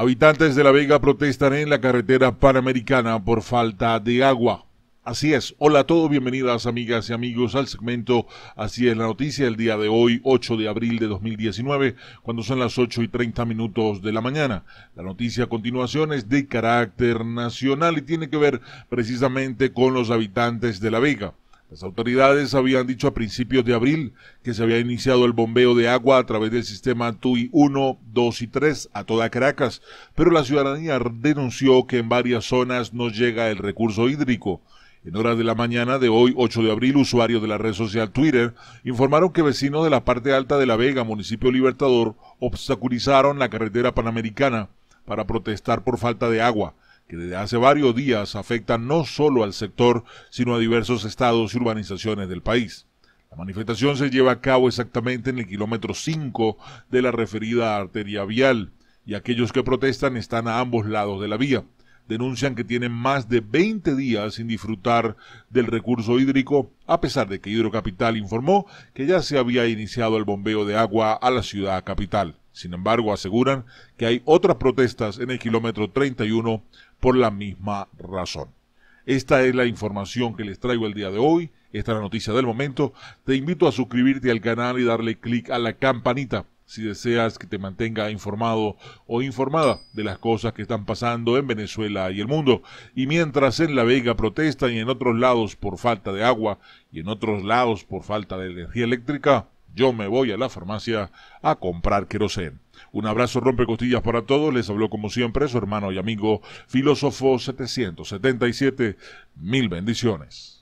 Habitantes de La Vega protestan en la carretera panamericana por falta de agua. Así es. Hola a todos, bienvenidas amigas y amigos al segmento Así es la noticia el día de hoy, 8 de abril de 2019, cuando son las 8 y 30 minutos de la mañana. La noticia a continuación es de carácter nacional y tiene que ver precisamente con los habitantes de La Vega. Las autoridades habían dicho a principios de abril que se había iniciado el bombeo de agua a través del sistema TUI 1, 2 y 3 a toda Caracas, pero la ciudadanía denunció que en varias zonas no llega el recurso hídrico. En horas de la mañana de hoy, 8 de abril, usuarios de la red social Twitter informaron que vecinos de la parte alta de La Vega, municipio Libertador, obstaculizaron la carretera panamericana para protestar por falta de agua que desde hace varios días afecta no solo al sector, sino a diversos estados y urbanizaciones del país. La manifestación se lleva a cabo exactamente en el kilómetro 5 de la referida arteria vial, y aquellos que protestan están a ambos lados de la vía. Denuncian que tienen más de 20 días sin disfrutar del recurso hídrico, a pesar de que Hidrocapital informó que ya se había iniciado el bombeo de agua a la ciudad capital. Sin embargo, aseguran que hay otras protestas en el kilómetro 31 por la misma razón. Esta es la información que les traigo el día de hoy. Esta es la noticia del momento. Te invito a suscribirte al canal y darle clic a la campanita si deseas que te mantenga informado o informada de las cosas que están pasando en Venezuela y el mundo. Y mientras en La Vega protestan y en otros lados por falta de agua y en otros lados por falta de energía eléctrica, yo me voy a la farmacia a comprar querosén. Un abrazo rompe costillas para todos. Les habló como siempre su hermano y amigo filósofo 777. Mil bendiciones.